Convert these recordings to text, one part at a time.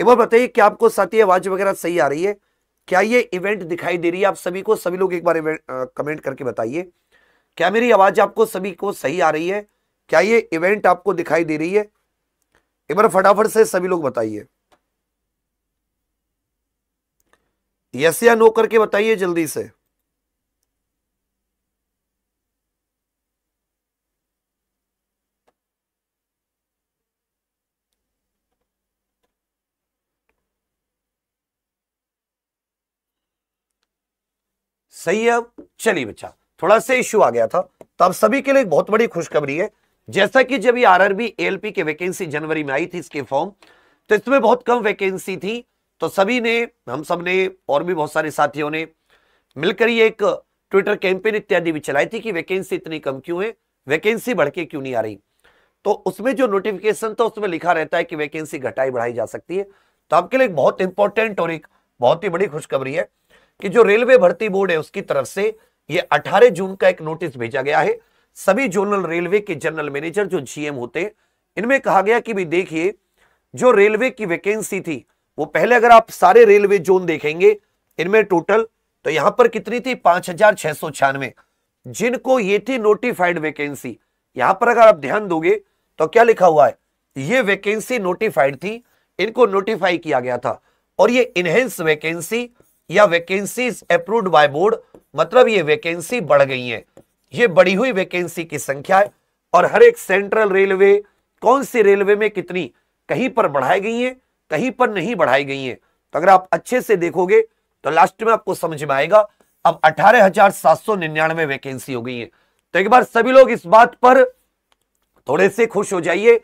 एक बार बताइए क्या आपको साथी आवाज वगैरह सही आ रही है क्या ये इवेंट दिखाई दे रही है आप सभी को सभी लोग एक बार इवेंट कमेंट करके बताइए क्या मेरी आवाज आपको सभी को सही आ रही है क्या ये इवेंट आपको दिखाई दे रही है एक बार फटाफट से सभी लोग बताइए यस या नो करके बताइए जल्दी से सही है चलिए बच्चा थोड़ा सा इश्यू आ गया था तो आप सभी के लिए बहुत बड़ी खुशखबरी है जैसा कि जब ये आरआरबी एलपी की वैकेंसी जनवरी में आई थी इसके फॉर्म तो इसमें बहुत कम वैकेंसी थी तो सभी ने हम सब ने और भी बहुत सारे साथियों ने मिलकर ये एक ट्विटर कैंपेन इत्यादि भी चलाई थी कि वैकेंसी इतनी कम क्यों है वैकेंसी बढ़ के क्यों नहीं आ रही तो उसमें जो नोटिफिकेशन था उसमें लिखा रहता है कि वैकेंसी घटाई बढ़ाई जा सकती है तो आपके लिए एक बहुत इंपॉर्टेंट और एक बहुत ही बड़ी खुशखबरी है कि जो रेलवे भर्ती बोर्ड है उसकी तरफ से ये 18 जून का एक नोटिस भेजा गया है सभी जोनल रेलवे के जनरल मैनेजर जो जीएम होते हैं इनमें कहा गया कि भी देखिए जो रेलवे की वैकेंसी थी वो पहले अगर आप सारे रेलवे जोन देखेंगे इनमें टोटल तो यहां पर कितनी थी पांच हजार छह सौ छियानवे जिनको ये थी नोटिफाइड वैकेंसी यहां पर अगर आप ध्यान दोगे तो क्या लिखा हुआ है ये वैकेंसी नोटिफाइड थी इनको नोटिफाई किया गया था और ये इनहेंस वैकेंसी या वैकेंसीज अप्रूव्ड बाय बोर्ड मतलब ये वैकेंसी बढ़ गई है ये बढ़ी हुई वैकेंसी की संख्या है और हर एक सेंट्रल रेलवे कौन सी रेलवे में कितनी कहीं पर बढ़ाई गई है कहीं पर नहीं बढ़ाई गई है तो अगर आप अच्छे से देखोगे तो लास्ट में आपको समझ में आएगा अब अठारह हजार सात सौ निन्यानवे वैकेंसी हो गई है तो एक बार सभी लोग इस बात पर थोड़े से खुश हो जाइए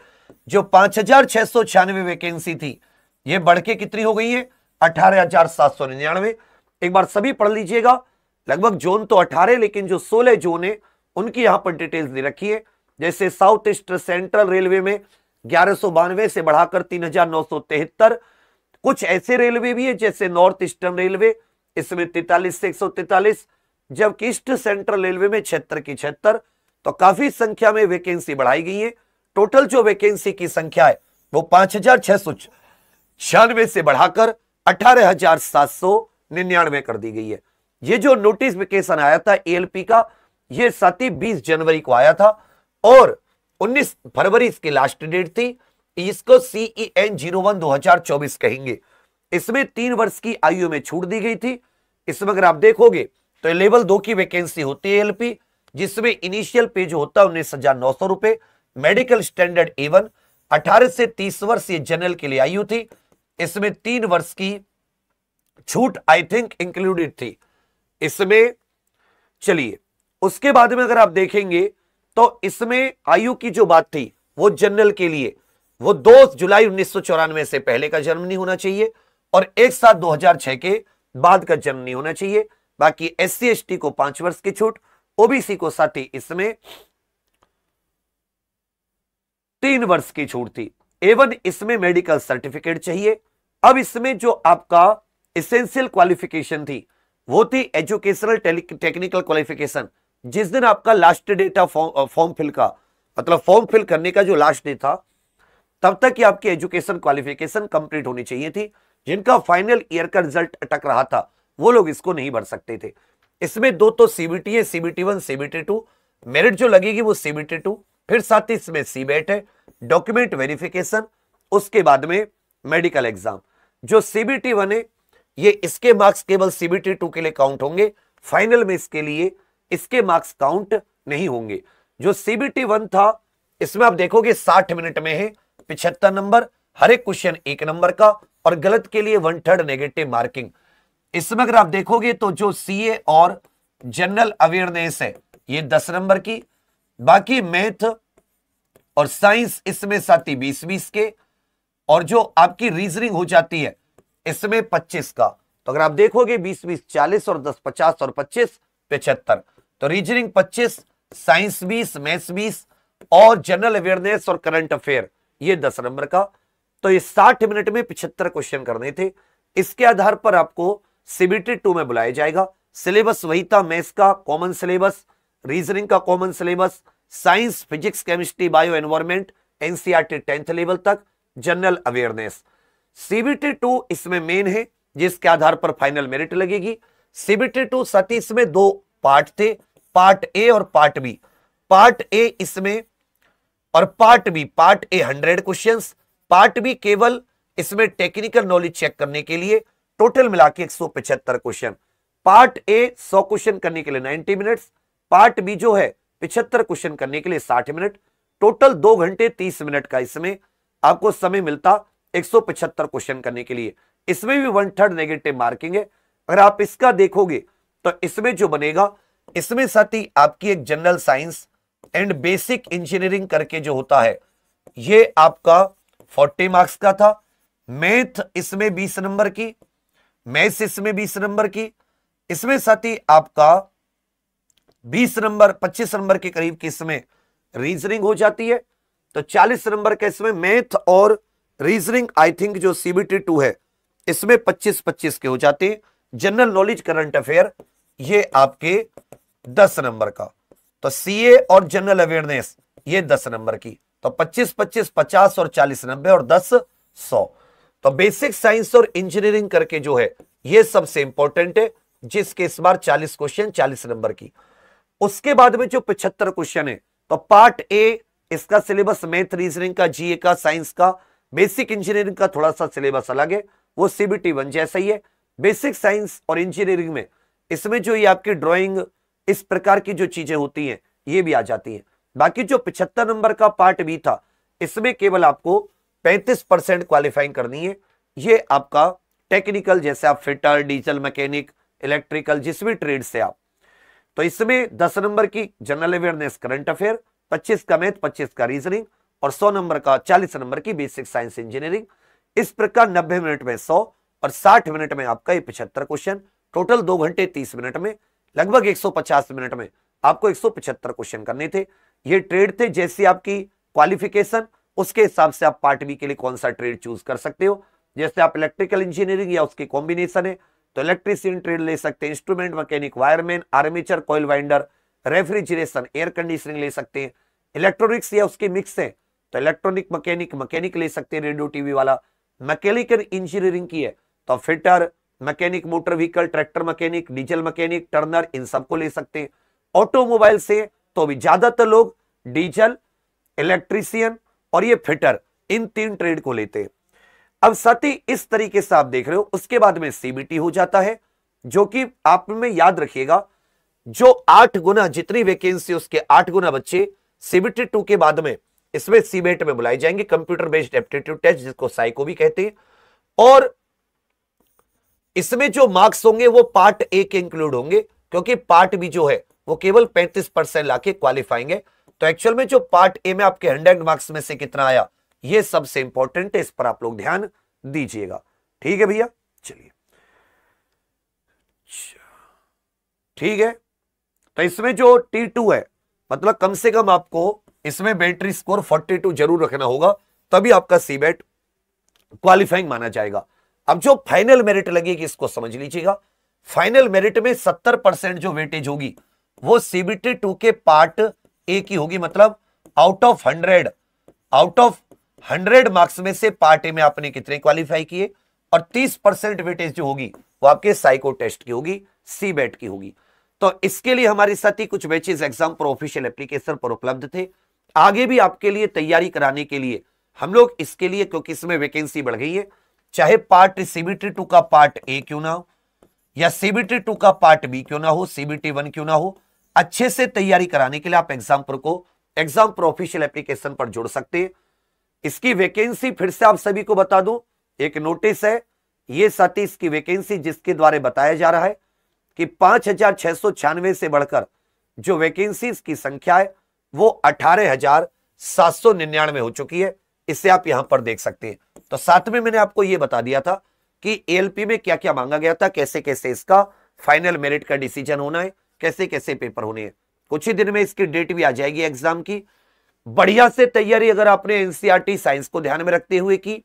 जो पांच हजार छह सौ छियानवे वैकेंसी थी ये बढ़ के कितनी हो गई है अठारह हजार सात सौ निन्यानवे एक बार सभी पढ़ लीजिएगा लगभग जोन तो अठारह लेकिन जो सोलह जोन है उनकी यहां पर डिटेल्स दे रखी है जैसे साउथ ईस्ट सेंट्रल रेलवे में ग्यारह से बढ़ाकर तीन कुछ ऐसे रेलवे भी है जैसे नॉर्थ ईस्टर्न रेलवे इसमें तैतालीस से एक जबकि ईस्ट सेंट्रल रेलवे में छिहत्तर की छिहत्तर तो काफी संख्या में वैकेंसी बढ़ाई गई है टोटल जो वैकेंसी की संख्या है वो पांच हजार छह सौ छियानवे से बढ़ाकर अठारह कर दी गई है ये जो नोटिफिकेशन आया था एएलपी का ये साथी 20 जनवरी को आया था और 19 फरवरी इसकी लास्ट डेट थी इसको सीईएन जीरो वन दो कहेंगे इसमें तीन वर्ष की आयु में छूट दी गई थी इसमें अगर आप देखोगे तो लेवल दो की वैकेंसी होती है एलपी जिसमें इनिशियल पे जो होता है उन्नीस हजार नौ सौ रुपए मेडिकल स्टैंडर्ड एवन अठारह से तीस वर्ष ये जनरल के लिए आयु थी इसमें तीन वर्ष की छूट आई थिंक इंक्लूडेड थी इसमें चलिए उसके बाद में अगर आप देखेंगे तो इसमें आयु की जो बात थी वो जनरल के लिए वो दो जुलाई उन्नीस से पहले का जन्म नहीं होना चाहिए और एक साथ 2006 के बाद का जन्म नहीं होना चाहिए बाकी एस सी को पांच वर्ष की छूट ओबीसी को साथ ही इसमें तीन वर्ष की छूट थी एवन इसमें मेडिकल सर्टिफिकेट चाहिए अब इसमें जो आपका इसेंशियल क्वालिफिकेशन थी वो थी एजुकेशनल टेक्निकल क्वालिफिकेशन जिस दिन आपका लास्ट डेट था फॉर्म फिल का मतलब फॉर्म फिल करने का जो लास्ट डेट था तब तक ही आपकी एजुकेशन क्वालिफिकेशन कंप्लीट होनी चाहिए थी जिनका फाइनल ईयर का रिजल्ट अटक रहा था वो लोग इसको नहीं भर सकते थे इसमें दो तो सीबीटी है CBT one CBT two merit जो लगेगी वो सीबीटी टू फिर साथ ही इसमें सीबेट है डॉक्यूमेंट वेरिफिकेशन उसके बाद में मेडिकल एग्जाम जो सीबीटी वन है ये इसके मार्क्स केवल सीबीटी टू के लिए काउंट होंगे फाइनल में इसके लिए इसके मार्क्स काउंट नहीं होंगे जो सीबीटी वन था इसमें आप देखोगे साठ मिनट में है पिछहत्तर नंबर हर एक क्वेश्चन एक नंबर का और गलत के लिए वन थर्ड नेगेटिव मार्किंग इसमें अगर आप देखोगे तो जो सी और जनरल अवेयरनेस है ये दस नंबर की बाकी मैथ और साइंस इसमें साथी बीस बीस के और जो आपकी रीजनिंग हो जाती है इसमें पच्चीस का तो अगर आप देखोगे बीस बीस चालीस और दस पचास और पच्चीस पिछहत्तर तो रीजनिंग पच्चीस साइंस बीस मैथ्स बीस और जनरल अवेयरनेस और करंट अफेयर ये दस नंबर का तो ये साठ मिनट में पिछहत्तर क्वेश्चन करने थे इसके आधार पर आपको सीबीटी टू में बुलाया जाएगा सिलेबस वही था मैथ्स का कॉमन सिलेबस रीजनिंग का common syllabus science physics chemistry bio environment NCERT tenth level तक जनरल अवेयरनेस सीबीटी टू इसमें मेन है जिसके आधार पर फाइनल मेरिट लगेगी सीबीटी टू सती इसमें दो पार्ट थे पार्ट ए और पार्ट बी पार्ट ए इसमें और part B part A hundred question part B केवल इसमें टेक्निकल नॉलेज चेक करने के लिए टोटल मिला के एक क्वेश्चन पार्ट ए 100 क्वेश्चन करने के लिए 90 मिनट्स पार्ट बी जो है पिछहत्तर क्वेश्चन करने के लिए साठ मिनट टोटल दो घंटे तीस मिनट का इसमें आपको समय मिलता एक क्वेश्चन करने के लिए इसमें भी वन थर्ड नेगेटिव मार्किंग है अगर आप इसका देखोगे तो इसमें जो बनेगा इसमें साथ ही आपकी एक general science and basic engineering करके जो होता है ये आपका 40 मार्क्स का था मैथ इसमें 20 नंबर की मैथ्स इसमें 20 नंबर की इसमें साथ ही आपका बीस नंबर पच्चीस नंबर के करीब के समय रीजनिंग हो जाती है तो चालीस नंबर के समय मैथ और रीजनिंग आई थिंक जो सीबीटी टू है इसमें पच्चीस पच्चीस के हो जाते हैं जनरल नॉलेज करंट अफेयर ये आपके दस नंबर का तो सीए और जनरल अवेयरनेस ये दस नंबर की तो पच्चीस पच्चीस पचास और चालीस नब्बे और दस सौ तो बेसिक साइंस और इंजीनियरिंग करके जो है ये सबसे इंपॉर्टेंट है जिसके इस बार चालीस क्वेश्चन चालीस नंबर की उसके बाद में जो पिछहत्तर क्वेश्चन है तो पार्ट ए इसका सिलेबस मैथ रीजनिंग का जीए का साइंस का बेसिक इंजीनियरिंग का थोड़ा सा सिलेबस अलग है वो सीबीटी वन जैसा ही है बेसिक साइंस और इंजीनियरिंग में इसमें जो ये आपकी ड्राइंग इस प्रकार की जो चीजें होती हैं ये भी आ जाती है बाकी जो पिछहत्तर नंबर का पार्ट बी था इसमें केवल आपको पैंतीस परसेंट क्वालिफाइंग करनी है ये आपका टेक्निकल जैसे आप फिटर डीजल मैकेनिक इलेक्ट्रिकल जिस भी ट्रेड से आप तो इसमें दस नंबर की जनरल अवेयरनेस करंट अफेयर पच्चीस का मैथ पच्चीस का रीजनिंग और सौ नंबर का चालीस नंबर की बेसिक साइंस इंजीनियरिंग इस प्रकार नब्बे मिनट में सौ और साठ मिनट में आपका ये पिछहत्तर क्वेश्चन टोटल दो घंटे तीस मिनट में लगभग एक सौ पचास मिनट में आपको एक सौ पचहत्तर क्वेश्चन करने थे ये ट्रेड थे जैसे आपकी क्वालिफिकेशन उसके हिसाब से आप पार्ट बी के लिए कौन सा ट्रेड चूज कर सकते हो जैसे आप इलेक्ट्रिकल इंजीनियरिंग या उसकी कॉम्बिनेशन है तो इलेक्ट्रिशियन ट्रेड ले सकते हैं instrument mechanic wireman armature coil winder refrigeration air conditioning ले सकते हैं इलेक्ट्रॉनिक्स या उसके मिक्स है तो इलेक्ट्रॉनिक मैकेनिक मैकेनिक ले सकते हैं रेडियो टीवी वाला मैकेनिकल इंजीनियरिंग की है तो fitter mechanic motor vehicle tractor mechanic diesel mechanic turner इन सबको ले सकते हैं ऑटोमोबाइल से तो भी ज्यादातर लोग डीजल इलेक्ट्रीशियन और ये फिटर इन तीन ट्रेड को लेते हैं अब सती इस तरीके से आप देख रहे हो उसके बाद में सीबीटी हो जाता है जो कि आप में याद रखिएगा जो आठ गुना जितनी वैकेंसी उसके आठ गुना बच्चे सीबीटी टू के बाद में इसमें सीबेट में बुलाए जाएंगे कंप्यूटर बेस्ड एप्टीट्यूड टेस्ट जिसको साइको भी कहते हैं और इसमें जो मार्क्स होंगे वो पार्ट ए के इंक्लूड होंगे क्योंकि पार्ट बी जो है वो केवल पैंतीस परसेंट लाके क्वालिफाइंग है तो एक्चुअल में जो पार्ट ए में आपके हंड्रेड मार्क्स में से कितना आया ये सबसे इंपॉर्टेंट है इस पर आप लोग ध्यान दीजिएगा ठीक है भैया चलिए ठीक है तो इसमें जो टी टू है मतलब कम से कम आपको इसमें बैटरी स्कोर 42 जरूर रखना होगा तभी आपका सीबेट क्वालिफाइंग माना जाएगा अब जो फाइनल मेरिट लगेगी इसको समझ लीजिएगा फाइनल मेरिट में 70 परसेंट जो वेटेज होगी वो सीबीटी टू के पार्ट ए की होगी मतलब out of hundred out of hundred marks में से पार्टी में आपने कितने क्वालिफाई किए और तीस परसेंट वेटेज जो होगी वो आपके साइको टेस्ट की होगी सी बेट की होगी तो इसके लिए हमारे साथ ही कुछ बैचेज एग्जाम पर ऑफिशियल एप्लीकेशन पर उपलब्ध थे आगे भी आपके लिए तैयारी कराने के लिए हम लोग इसके लिए क्योंकि इसमें वैकेंसी बढ़ गई है चाहे पार्ट सीबीटी टू का पार्ट ए क्यों ना हो या सीबीटी टू का पार्ट बी क्यों ना हो सीबीटी वन क्यों ना हो अच्छे से तैयारी कराने के लिए आप एग्जाम पर को एग्जाम पर ऑफिशियल एप्लीकेशन पर जुड़ सकते हैं इसकी वैकेंसी फिर से आप सभी को बता दूं एक नोटिस है ये साथी इसकी वैकेंसी जिसके द्वारा बताया जा रहा है कि पांच हजार छह सौ छियानवे से बढ़कर जो वैकेंसी की संख्या है वो अठारह हजार सात सौ निन्यानवे हो चुकी है इसे आप यहां पर देख सकते हैं तो साथ में मैंने आपको यह बता दिया था कि एलपी में क्या क्या मांगा गया था कैसे कैसे इसका फाइनल मेरिट का डिसीजन होना है कैसे कैसे पेपर होने हैं कुछ ही दिन में इसकी डेट भी आ जाएगी एग्जाम की बढ़िया से तैयारी अगर आपने एनसीआरटी साइंस को ध्यान में रखते हुए की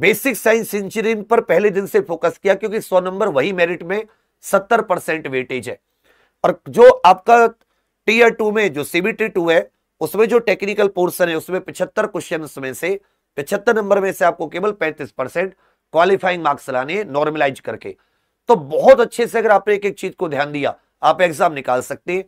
बेसिक साइंस इंजीनियरिंग पर पहले दिन से फोकस किया क्योंकि सौ नंबर वही मेरिट में सत्तर परसेंट वेटेज है और जो आपका टीयर टू में जो सीबीटी टू है उसमें जो टेक्निकल पोर्सन है उसमें पिछहत्तर क्वेश्चन में से पिछहत्तर नंबर में से आपको केवल पैंतीस परसेंट क्वालिफाइंग मार्क्स लाने नॉर्मलाइज करके तो बहुत अच्छे से अगर आपने एक एक चीज को ध्यान दिया आप एग्जाम निकाल सकते हैं